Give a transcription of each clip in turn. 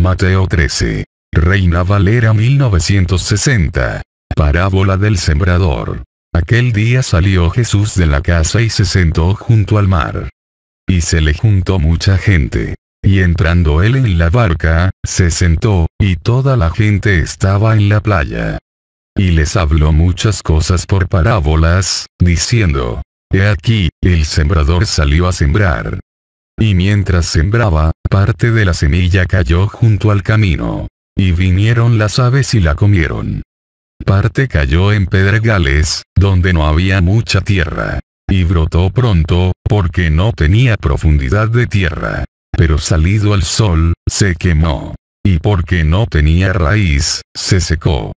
Mateo 13. Reina Valera 1960. Parábola del sembrador. Aquel día salió Jesús de la casa y se sentó junto al mar. Y se le juntó mucha gente. Y entrando él en la barca, se sentó, y toda la gente estaba en la playa. Y les habló muchas cosas por parábolas, diciendo, He aquí, el sembrador salió a sembrar. Y mientras sembraba, parte de la semilla cayó junto al camino. Y vinieron las aves y la comieron. Parte cayó en pedregales, donde no había mucha tierra. Y brotó pronto, porque no tenía profundidad de tierra. Pero salido al sol, se quemó. Y porque no tenía raíz, se secó.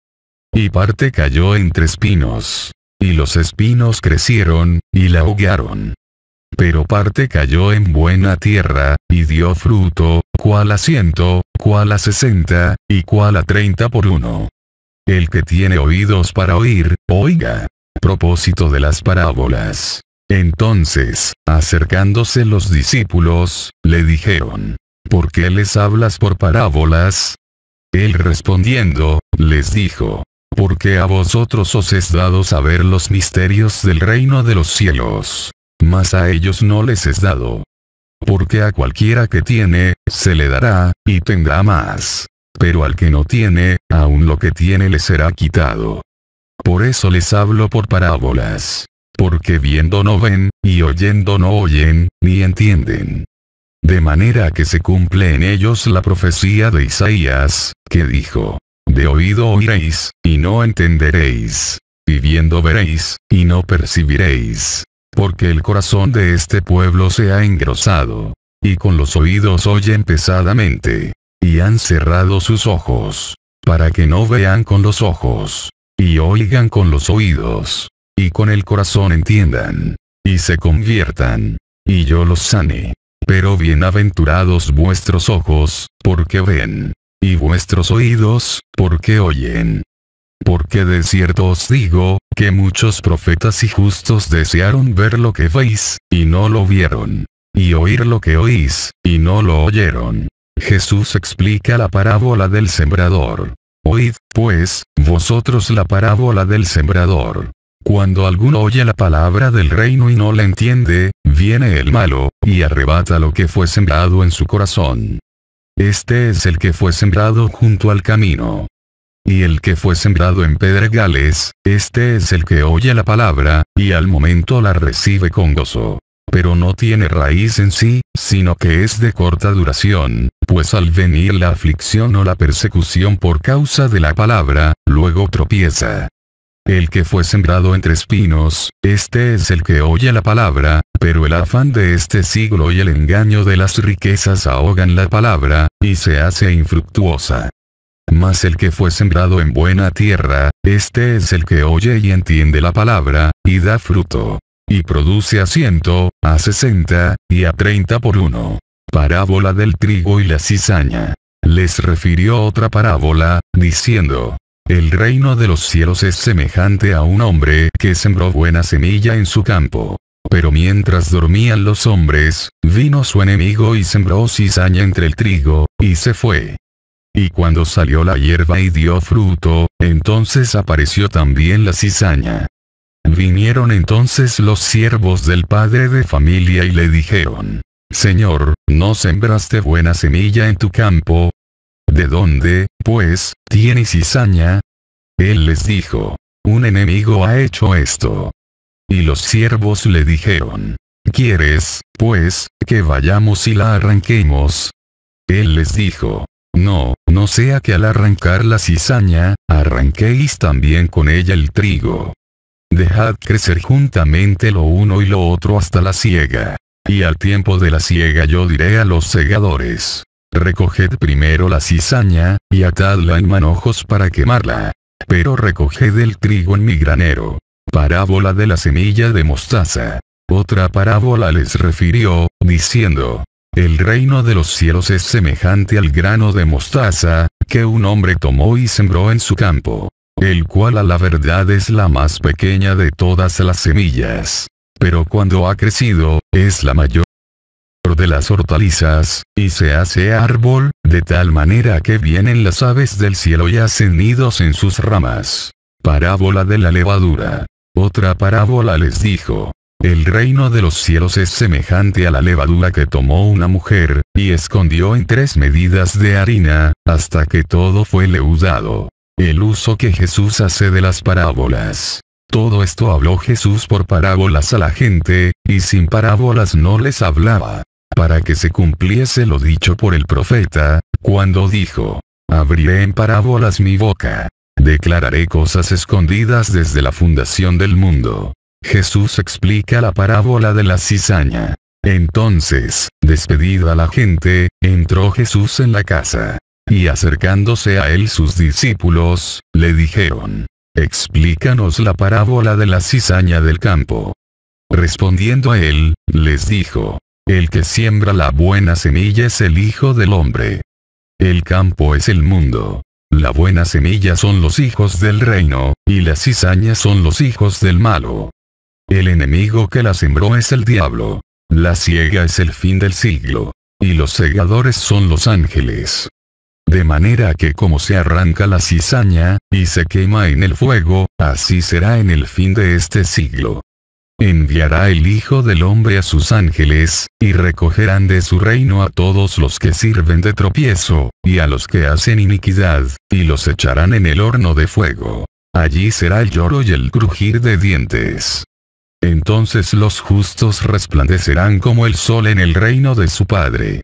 Y parte cayó entre espinos. Y los espinos crecieron, y la ahogaron pero parte cayó en buena tierra, y dio fruto, cual a ciento, cual a sesenta, y cual a treinta por uno. El que tiene oídos para oír, oiga. Propósito de las parábolas. Entonces, acercándose los discípulos, le dijeron, ¿por qué les hablas por parábolas? Él respondiendo, les dijo, porque a vosotros os es dado saber los misterios del reino de los cielos mas a ellos no les es dado. Porque a cualquiera que tiene, se le dará, y tendrá más. Pero al que no tiene, aun lo que tiene le será quitado. Por eso les hablo por parábolas. Porque viendo no ven, y oyendo no oyen, ni entienden. De manera que se cumple en ellos la profecía de Isaías, que dijo, De oído oiréis, y no entenderéis. viendo veréis, y no percibiréis porque el corazón de este pueblo se ha engrosado, y con los oídos oyen pesadamente, y han cerrado sus ojos, para que no vean con los ojos, y oigan con los oídos, y con el corazón entiendan, y se conviertan, y yo los sane. Pero bienaventurados vuestros ojos, porque ven, y vuestros oídos, porque oyen. Porque de cierto os digo, que muchos profetas y justos desearon ver lo que veis, y no lo vieron. Y oír lo que oís, y no lo oyeron. Jesús explica la parábola del sembrador. Oíd, pues, vosotros la parábola del sembrador. Cuando alguno oye la palabra del reino y no la entiende, viene el malo, y arrebata lo que fue sembrado en su corazón. Este es el que fue sembrado junto al camino y el que fue sembrado en pedregales, este es el que oye la palabra, y al momento la recibe con gozo. Pero no tiene raíz en sí, sino que es de corta duración, pues al venir la aflicción o la persecución por causa de la palabra, luego tropieza. El que fue sembrado entre espinos, este es el que oye la palabra, pero el afán de este siglo y el engaño de las riquezas ahogan la palabra, y se hace infructuosa. Mas el que fue sembrado en buena tierra, este es el que oye y entiende la palabra, y da fruto. Y produce a ciento, a sesenta, y a treinta por uno. Parábola del trigo y la cizaña. Les refirió otra parábola, diciendo, El reino de los cielos es semejante a un hombre que sembró buena semilla en su campo. Pero mientras dormían los hombres, vino su enemigo y sembró cizaña entre el trigo, y se fue. Y cuando salió la hierba y dio fruto, entonces apareció también la cizaña. Vinieron entonces los siervos del padre de familia y le dijeron, Señor, ¿no sembraste buena semilla en tu campo? ¿De dónde, pues, tienes cizaña? Él les dijo, un enemigo ha hecho esto. Y los siervos le dijeron, ¿quieres, pues, que vayamos y la arranquemos? Él les dijo, no, no sea que al arrancar la cizaña, arranquéis también con ella el trigo. Dejad crecer juntamente lo uno y lo otro hasta la siega. Y al tiempo de la siega yo diré a los segadores, recoged primero la cizaña, y atadla en manojos para quemarla. Pero recoged el trigo en mi granero. Parábola de la semilla de mostaza. Otra parábola les refirió, diciendo, el reino de los cielos es semejante al grano de mostaza, que un hombre tomó y sembró en su campo, el cual a la verdad es la más pequeña de todas las semillas. Pero cuando ha crecido, es la mayor de las hortalizas, y se hace árbol, de tal manera que vienen las aves del cielo y hacen nidos en sus ramas. Parábola de la levadura. Otra parábola les dijo, el reino de los cielos es semejante a la levadura que tomó una mujer, y escondió en tres medidas de harina, hasta que todo fue leudado. El uso que Jesús hace de las parábolas. Todo esto habló Jesús por parábolas a la gente, y sin parábolas no les hablaba. Para que se cumpliese lo dicho por el profeta, cuando dijo, Abriré en parábolas mi boca. Declararé cosas escondidas desde la fundación del mundo. Jesús explica la parábola de la cizaña. Entonces, despedida la gente, entró Jesús en la casa. Y acercándose a él sus discípulos, le dijeron, Explícanos la parábola de la cizaña del campo. Respondiendo a él, les dijo, El que siembra la buena semilla es el Hijo del Hombre. El campo es el mundo. La buena semilla son los hijos del reino, y la cizaña son los hijos del malo. El enemigo que la sembró es el diablo. La ciega es el fin del siglo. Y los segadores son los ángeles. De manera que como se arranca la cizaña, y se quema en el fuego, así será en el fin de este siglo. Enviará el Hijo del Hombre a sus ángeles, y recogerán de su reino a todos los que sirven de tropiezo, y a los que hacen iniquidad, y los echarán en el horno de fuego. Allí será el lloro y el crujir de dientes entonces los justos resplandecerán como el sol en el reino de su Padre.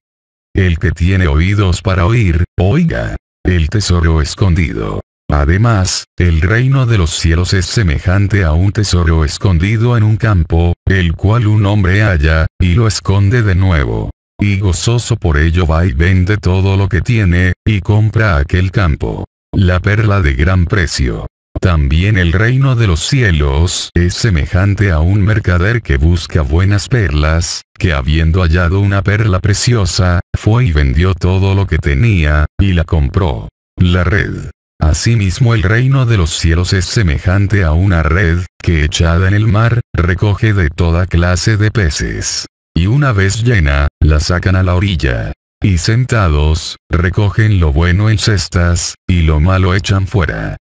El que tiene oídos para oír, oiga. El tesoro escondido. Además, el reino de los cielos es semejante a un tesoro escondido en un campo, el cual un hombre halla, y lo esconde de nuevo. Y gozoso por ello va y vende todo lo que tiene, y compra aquel campo. La perla de gran precio. También el reino de los cielos es semejante a un mercader que busca buenas perlas, que habiendo hallado una perla preciosa, fue y vendió todo lo que tenía, y la compró. La red. Asimismo el reino de los cielos es semejante a una red, que echada en el mar, recoge de toda clase de peces. Y una vez llena, la sacan a la orilla. Y sentados, recogen lo bueno en cestas, y lo malo echan fuera.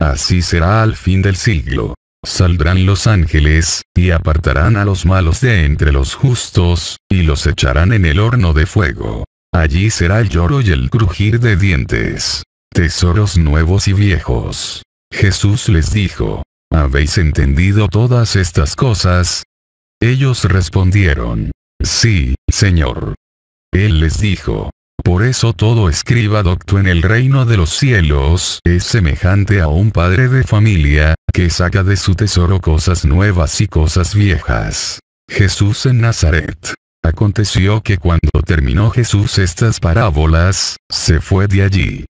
Así será al fin del siglo. Saldrán los ángeles, y apartarán a los malos de entre los justos, y los echarán en el horno de fuego. Allí será el lloro y el crujir de dientes. Tesoros nuevos y viejos. Jesús les dijo, ¿habéis entendido todas estas cosas? Ellos respondieron, sí, Señor. Él les dijo, por eso todo escriba docto en el reino de los cielos es semejante a un padre de familia, que saca de su tesoro cosas nuevas y cosas viejas. Jesús en Nazaret. Aconteció que cuando terminó Jesús estas parábolas, se fue de allí.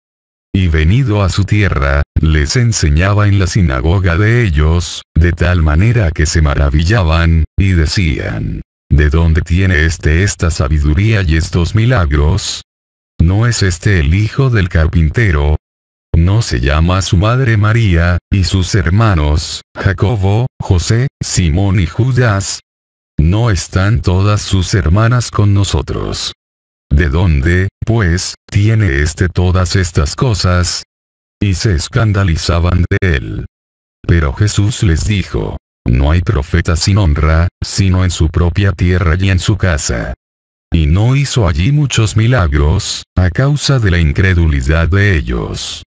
Y venido a su tierra, les enseñaba en la sinagoga de ellos, de tal manera que se maravillaban, y decían, ¿de dónde tiene éste esta sabiduría y estos milagros? ¿No es este el hijo del carpintero? ¿No se llama su madre María, y sus hermanos, Jacobo, José, Simón y Judas? ¿No están todas sus hermanas con nosotros? ¿De dónde, pues, tiene este todas estas cosas? Y se escandalizaban de él. Pero Jesús les dijo, No hay profeta sin honra, sino en su propia tierra y en su casa y no hizo allí muchos milagros, a causa de la incredulidad de ellos.